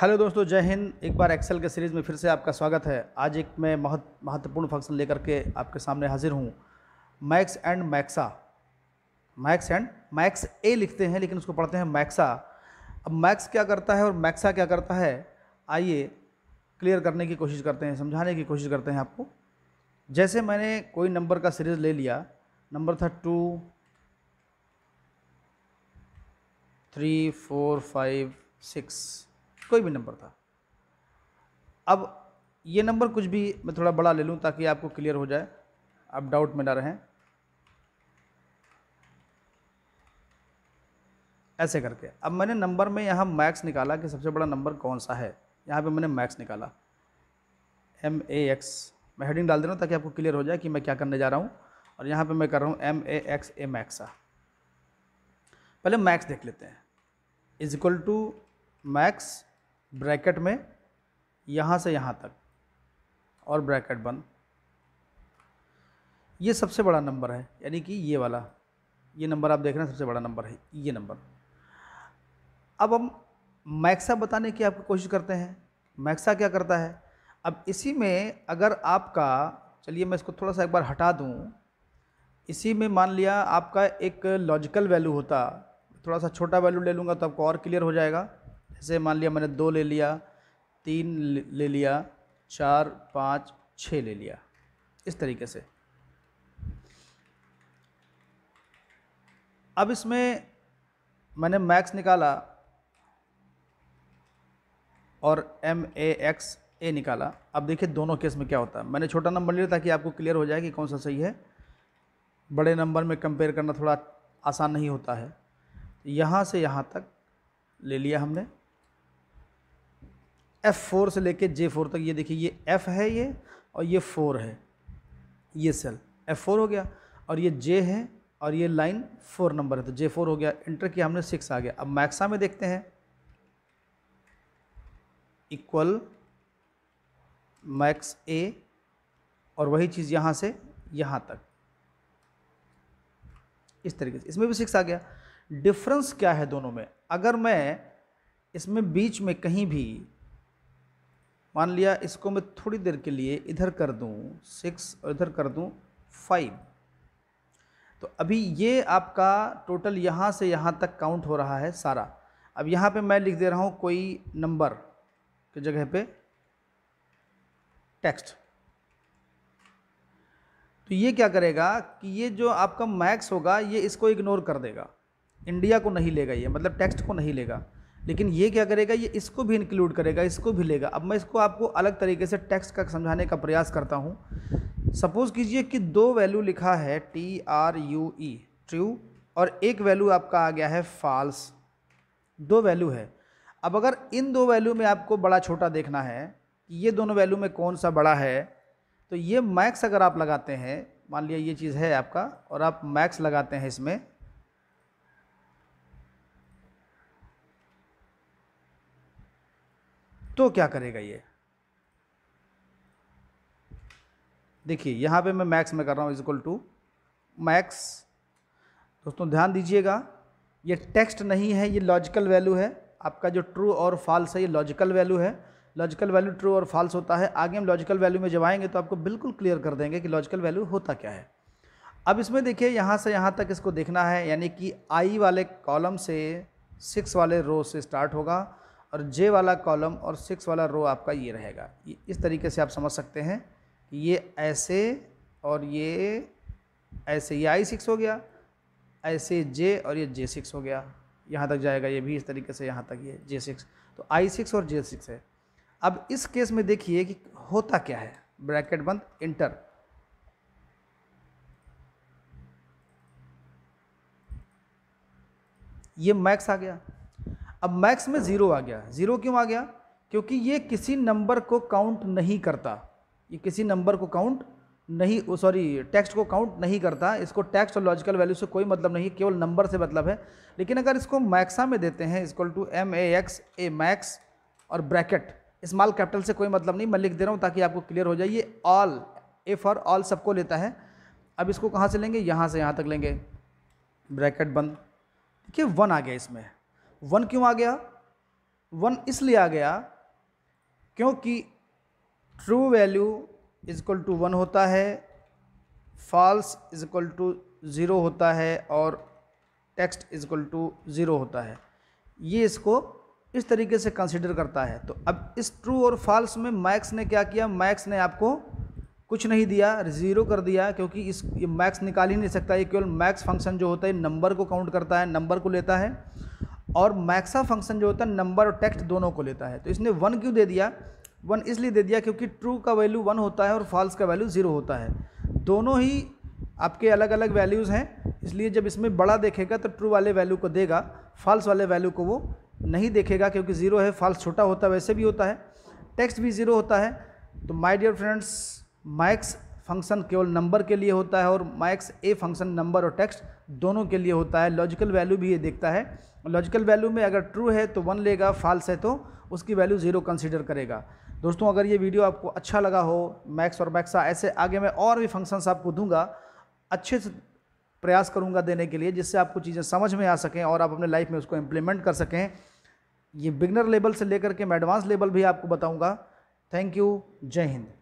hello दोस्तों जय हिंद एक बार एक्सेल के सीरीज़ में फिर से आपका स्वागत है आज एक मैं महत महत्वपूर्ण फंक्शन लेकर के आपके सामने हाजिर हूँ max and maxa max and max A लिखते हैं लेकिन उसको पढ़ते हैं मैक्सा अब मैक्स क्या करता है और मैक्सा क्या करता है आइए क्लियर करने की कोशिश करते हैं समझाने की कोशिश करते हैं आपको जैसे मैंने कोई नंबर का सीरीज़ ले लिया नंबर था two three four five six कोई भी नंबर था अब ये नंबर कुछ भी मैं थोड़ा बड़ा ले लूँ ताकि आपको क्लियर हो जाए आप डाउट में ना रहें ऐसे करके अब मैंने नंबर में यहाँ मैक्स निकाला कि सबसे बड़ा नंबर कौन सा है यहाँ पे मैंने मैक्स निकाला एम ए एक्स मैं हेडिंग डाल दे रहा हूँ ताकि आपको क्लियर हो जाए कि मैं क्या करने जा रहा हूँ और यहाँ पे मैं कर रहा हूँ एम ए एक्स ए मैक्सा पहले मैक्स देख लेते हैं is equal to max bracket में यहाँ से यहाँ तक और ब्रैकेट बंद ये सबसे बड़ा नंबर है यानी कि ये वाला ये नंबर आप देख रहे हैं सबसे बड़ा नंबर है ये नंबर अब हम मैक्सा बताने की आपकी कोशिश करते हैं मैक्सा क्या करता है अब इसी में अगर आपका चलिए मैं इसको थोड़ा सा एक बार हटा दूँ इसी में मान लिया आपका एक लॉजिकल वैल्यू होता थोड़ा सा छोटा वैल्यू ले लूँगा तो आपको और क्लियर हो जाएगा जैसे मान लिया मैंने दो ले लिया तीन ले लिया चार पाँच छः ले लिया इस तरीके से अब इसमें मैंने मैक्स निकाला और एम ए एक्स ए निकाला अब देखिए दोनों केस में क्या होता है मैंने छोटा नंबर लिया ताकि आपको क्लियर हो जाए कि कौन सा सही है बड़े नंबर में कंपेयर करना थोड़ा आसान नहीं होता है यहाँ से यहाँ तक ले लिया हमने एफ़ फोर से लेके जे फोर तक ये देखिए ये एफ़ है ये और ये फोर है ये सेल एफ़ फोर हो गया और ये जे है और ये लाइन फोर नंबर है तो जे फोर हो गया इंटर किया हमने सिक्स आ गया अब मैक्सा में देखते हैं इक्वल मैक्स ए और वही चीज़ यहाँ से यहाँ तक इस तरीके से इसमें भी सिक्स आ गया डिफरेंस क्या है दोनों में अगर मैं इसमें बीच में कहीं भी मान लिया इसको मैं थोड़ी देर के लिए इधर कर दूँ सिक्स और इधर कर दूँ फाइव तो अभी ये आपका टोटल यहाँ से यहाँ तक काउंट हो रहा है सारा अब यहाँ पे मैं लिख दे रहा हूँ कोई नंबर की जगह पे टेक्स्ट तो ये क्या करेगा कि ये जो आपका मैक्स होगा ये इसको इग्नोर कर देगा इंडिया को नहीं लेगा ये मतलब टेक्स्ट को नहीं लेगा लेकिन ये क्या करेगा ये इसको भी इंक्लूड करेगा इसको भी लेगा अब मैं इसको आपको अलग तरीके से टेक्स्ट का समझाने का प्रयास करता हूँ सपोज़ कीजिए कि दो वैल्यू लिखा है T R U E true और एक वैल्यू आपका आ गया है फॉल्स दो वैल्यू है अब अगर इन दो वैल्यू में आपको बड़ा छोटा देखना है कि ये दोनों वैल्यू में कौन सा बड़ा है तो ये मैक्स अगर आप लगाते हैं मान लिया ये चीज़ है आपका और आप मैक्स लगाते हैं इसमें तो क्या करेगा ये देखिए यहाँ पे मैं मैक्स में कर रहा हूँ इजिकल टू मैक्स दोस्तों ध्यान दीजिएगा ये टेक्स्ट नहीं है ये लॉजिकल वैल्यू है आपका जो ट्रू और फॉल्स है ये लॉजिकल वैल्यू है लॉजिकल वैल्यू ट्रू और फॉल्स होता है आगे हम लॉजिकल वैल्यू में जब आएंगे तो आपको बिल्कुल क्लियर कर देंगे कि लॉजिकल वैल्यू होता क्या है अब इसमें देखिए यहाँ से यहाँ तक इसको देखना है यानी कि आई वाले कॉलम से सिक्स वाले रो से स्टार्ट होगा और जे वाला कॉलम और सिक्स वाला रो आपका ये रहेगा ये इस तरीके से आप समझ सकते हैं कि ये ऐसे और ये ऐसे ये आई सिक्स हो गया ऐसे जे और ये जे सिक्स हो गया यहाँ तक जाएगा ये भी इस तरीके से यहाँ तक ये जे सिक्स तो आई सिक्स और जे सिक्स है अब इस केस में देखिए कि होता क्या है ब्रैकेट बंद इंटर ये मैक्स आ गया अब मैक्स में ज़ीरो आ गया ज़ीरो क्यों आ गया क्योंकि ये किसी नंबर को काउंट नहीं करता ये किसी नंबर को काउंट नहीं सॉरी टेक्स्ट को काउंट नहीं करता इसको टेक्स्ट और लॉजिकल वैल्यू से कोई मतलब नहीं केवल नंबर से मतलब है लेकिन अगर इसको मैक्सा में देते हैं is equal to M A X A max और ब्रैकेट स्मॉल कैपिटल से कोई मतलब नहीं मैं लिख दे रहा हूँ ताकि आपको क्लियर हो जाए ये ऑल ए फॉर ऑल सबको लेता है अब इसको कहाँ से लेंगे यहाँ से यहाँ तक लेंगे ब्रैकेट बंद देखिए वन आ गया इसमें वन क्यों आ गया वन इसलिए आ गया क्योंकि true value is equal to one होता है false is equal to zero होता है और text is equal to zero होता है ये इसको इस तरीके से कंसिडर करता है तो अब इस ट्रू और फॉल्स में मैक्स ने क्या किया मैक्स ने आपको कुछ नहीं दिया ज़ीरो कर दिया क्योंकि इस ये मैक्स निकाल ही नहीं सकता ये केवल मैक्स फंक्शन जो होता है नंबर को काउंट करता है नंबर को लेता है और मैक्सा फंक्शन जो होता है नंबर और टेक्स्ट दोनों को लेता है तो इसने वन क्यों दे दिया वन इसलिए दे दिया क्योंकि ट्रू का वैल्यू वन होता है और फॉल्स का वैल्यू ज़ीरो होता है दोनों ही आपके अलग अलग वैल्यूज़ हैं इसलिए जब इसमें बड़ा देखेगा तो ट्रू वाले वैल्यू को देगा फॉल्स वाले वैल्यू को वो नहीं देखेगा क्योंकि ज़ीरो है फॉल्स छोटा होता है वैसे भी होता है टेक्स्ट भी ज़ीरो होता है तो my dear friends max function केवल नंबर के लिए होता है और मैक्स ए फंक्शन नंबर और टेक्स्ट दोनों के लिए होता है लॉजिकल वैल्यू भी ये देखता है लॉजिकल वैल्यू में अगर ट्रू है तो वन लेगा फाल्स है तो उसकी वैल्यू ज़ीरो कंसिडर करेगा दोस्तों अगर ये वीडियो आपको अच्छा लगा हो मैक्स और मैक्सा ऐसे आगे मैं और भी फंक्शंस आपको दूंगा अच्छे से प्रयास करूंगा देने के लिए जिससे आपको चीज़ें समझ में आ सकें और आप अपने लाइफ में उसको इम्प्लीमेंट कर सकें ये बिगनर लेवल से लेकर के मैं एडवांस लेवल भी आपको बताऊँगा थैंक यू जय हिंद